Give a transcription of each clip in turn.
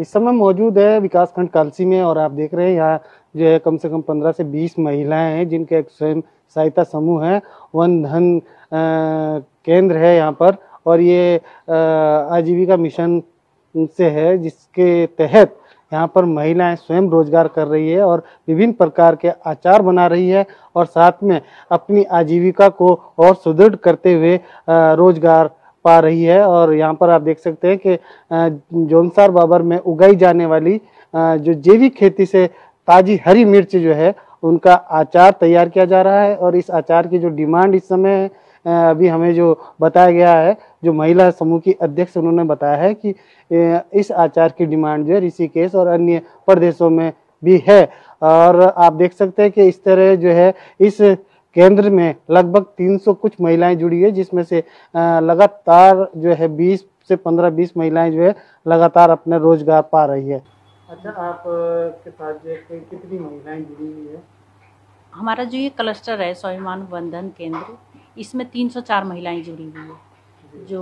इस समय मौजूद है विकासखंड कालसी में और आप देख रहे हैं यहाँ जो है कम से कम पंद्रह से बीस महिलाएं हैं जिनके एक स्वयं सहायता समूह है वन धन केंद्र है यहाँ पर और ये आजीविका मिशन से है जिसके तहत यहाँ पर महिलाएं स्वयं रोजगार कर रही है और विभिन्न प्रकार के आचार बना रही है और साथ में अपनी आजीविका को और सुदृढ़ करते हुए रोजगार पा रही है और यहाँ पर आप देख सकते हैं कि जोनसार बाबर में उगाई जाने वाली जो जैविक खेती से ताज़ी हरी मिर्च जो है उनका अचार तैयार किया जा रहा है और इस अचार की जो डिमांड इस समय अभी हमें जो बताया गया है जो महिला समूह की अध्यक्ष उन्होंने बताया है कि इस आचार की डिमांड जो है ऋषिकेश और अन्य प्रदेशों में भी है और आप देख सकते हैं कि इस तरह जो है इस केंद्र में लगभग 300 कुछ महिलाएं जुड़ी है जिसमें से लगातार जो है 20 से 15-20 महिलाएं जो है लगातार अपने रोजगार पा रही है अच्छा आप के साथ जो कितनी महिलाएं जुड़ी हुई है हमारा जो ये क्लस्टर है स्वाभिमान बंधन केंद्र इसमें 304 महिलाएं जुड़ी हुई है जो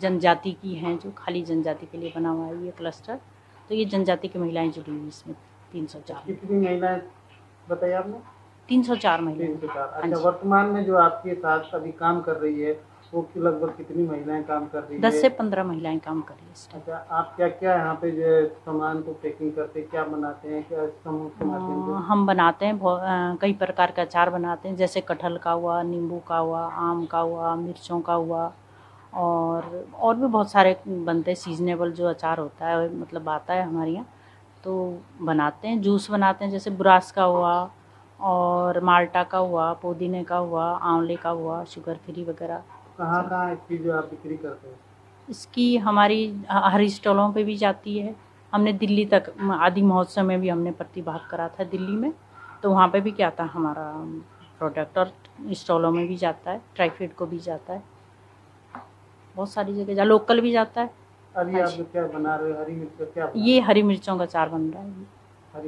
जनजाति की हैं जो खाली जनजाति के लिए बना हुआ है ये क्लस्टर तो ये जनजाति की महिलाएं जुड़ी हुई इसमें तीन सौ चार कितनी महिलाएं बताइए आपने तीन सौ चार महिला अच्छा हाँ वर्तमान में जो आपके साथ अभी काम कर रही है वो लगभग कितनी महिलाएं काम कर रही है दस से पंद्रह महिलाएं काम कर रही है अच्छा आप क्या क्या यहाँ पे जो सामान को पैकिंग करते क्या बनाते हैं क्या समूह हाँ, हम बनाते हैं कई प्रकार का अचार बनाते हैं जैसे कटहल का हुआ नींबू का हुआ आम का हुआ मिर्चों का हुआ और और भी बहुत सारे बनते हैं सीजनेबल जो अचार होता है मतलब आता है हमारे यहाँ तो बनाते हैं जूस बनाते हैं जैसे बुरास का हुआ और माल्टा का हुआ पुदीने का हुआ आंवले का हुआ शुगर फ्री वगैरह कहाँ कहाँ इसकी जो आप बिक्री करते हैं इसकी हमारी हर स्टॉलों पे भी जाती है हमने दिल्ली तक आदि महोत्सव में भी हमने प्रतिभाग करा था दिल्ली में तो वहाँ पे भी क्या था हमारा प्रोडक्ट और स्टॉलों में भी जाता है ट्राईफेड को भी जाता है बहुत सारी जगह जा लोकल भी जाता है अभी हाँ आप क्या बना रहे हो हरी मिर्च क्या ये हरी मिर्चों का चार बन रहा है हाँ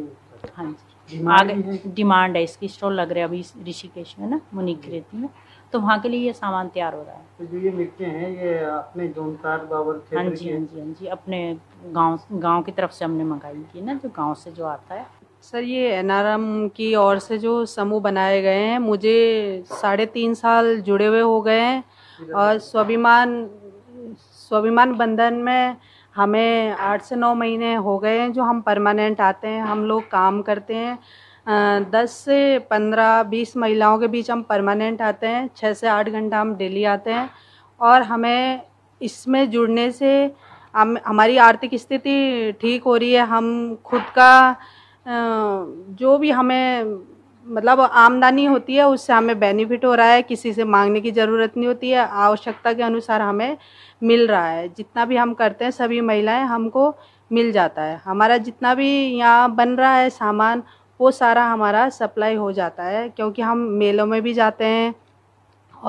जी आगे डिमांड है इसकी स्टॉल लग रहे हैं अभी ऋषिकेश में ना मुनिक रेती में तो वहाँ के लिए ये सामान तैयार हो रहा है तो जो ये मिट्टी हैं ये अपने जोनकार बाबर हाँ जी हाँ जी हाँ जी अपने गांव गांव की तरफ से हमने मंगाई थी ना जो गांव से जो आता है सर ये एन की ओर से जो समूह बनाए गए हैं मुझे साढ़े तीन साल जुड़े हुए हो गए हैं और स्वाभिमान स्वाभिमान बंधन में हमें आठ से नौ महीने हो गए हैं जो हम परमानेंट आते हैं हम लोग काम करते हैं दस से पंद्रह बीस महिलाओं के बीच हम परमानेंट आते हैं छः से आठ घंटा हम डेली आते हैं और हमें इसमें जुड़ने से हम हमारी आर्थिक स्थिति ठीक हो रही है हम खुद का जो भी हमें मतलब आमदनी होती है उससे हमें बेनिफिट हो रहा है किसी से मांगने की ज़रूरत नहीं होती है आवश्यकता के अनुसार हमें मिल रहा है जितना भी हम करते हैं सभी महिलाएं हमको मिल जाता है हमारा जितना भी यहाँ बन रहा है सामान वो सारा हमारा सप्लाई हो जाता है क्योंकि हम मेलों में भी जाते हैं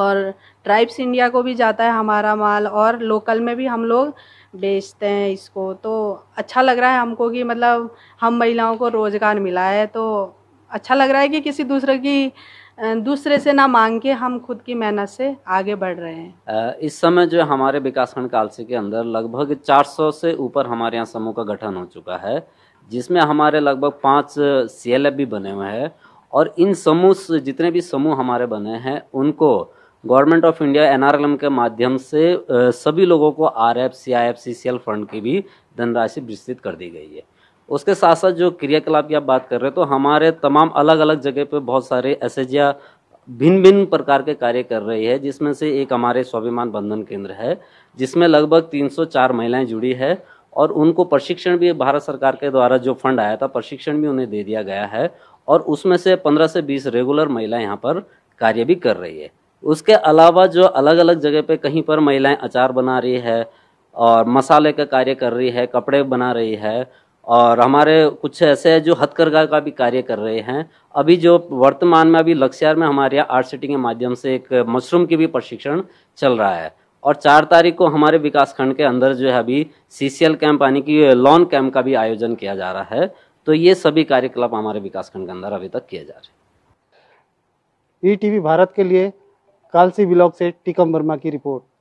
और ट्राइब्स इंडिया को भी जाता है हमारा माल और लोकल में भी हम लोग बेचते हैं इसको तो अच्छा लग रहा है हमको कि मतलब हम महिलाओं को रोज़गार मिला है तो अच्छा लग रहा है कि किसी दूसरे की दूसरे से ना मांग के हम खुद की मेहनत से आगे बढ़ रहे हैं इस समय जो हमारे विकासखंड कालसी के अंदर लगभग 400 से ऊपर हमारे यहाँ समूह का गठन हो चुका है जिसमें हमारे लगभग पाँच सी भी बने हुए हैं और इन समूह जितने भी समूह हमारे बने हैं उनको गवर्नमेंट ऑफ इंडिया एन के माध्यम से सभी लोगों को R F C I F C C L fund की भी धनराशि विस्तृत कर दी गई है उसके साथ साथ जो क्रियाकलाप की आप बात कर रहे हैं तो हमारे तमाम अलग अलग जगह पे बहुत सारे जिया भिन्न भिन्न प्रकार के कार्य कर रही है जिसमें से एक हमारे स्वाभिमान बंधन केंद्र है जिसमें लगभग 304 महिलाएं जुड़ी है और उनको प्रशिक्षण भी भारत सरकार के द्वारा जो फंड आया था प्रशिक्षण भी उन्हें दे दिया गया है और उसमें से 15 से 20 रेगुलर महिला यहाँ पर कार्य भी कर रही है उसके अलावा जो अलग अलग जगह पे कहीं पर महिलाएं अचार बना रही है और मसाले का कार्य कर रही है कपड़े बना रही है और हमारे कुछ ऐसे हैं जो हथकरघा का भी कार्य कर रहे हैं अभी जो वर्तमान में अभी लक्ष्यार में हमारे यहाँ आर्ट सिटी के माध्यम से एक मशरूम की भी प्रशिक्षण चल रहा है और चार तारीख को हमारे विकास खंड के अंदर जो है अभी सी कैंप यानी कि लॉन कैंप का भी आयोजन किया जा रहा है तो ये सभी कार्यकलाप हमारे विकास खंड के अंदर अभी तक किए जा रहे हैं ई भारत के लिए कालसी ब्लॉक से टीकम वर्मा की रिपोर्ट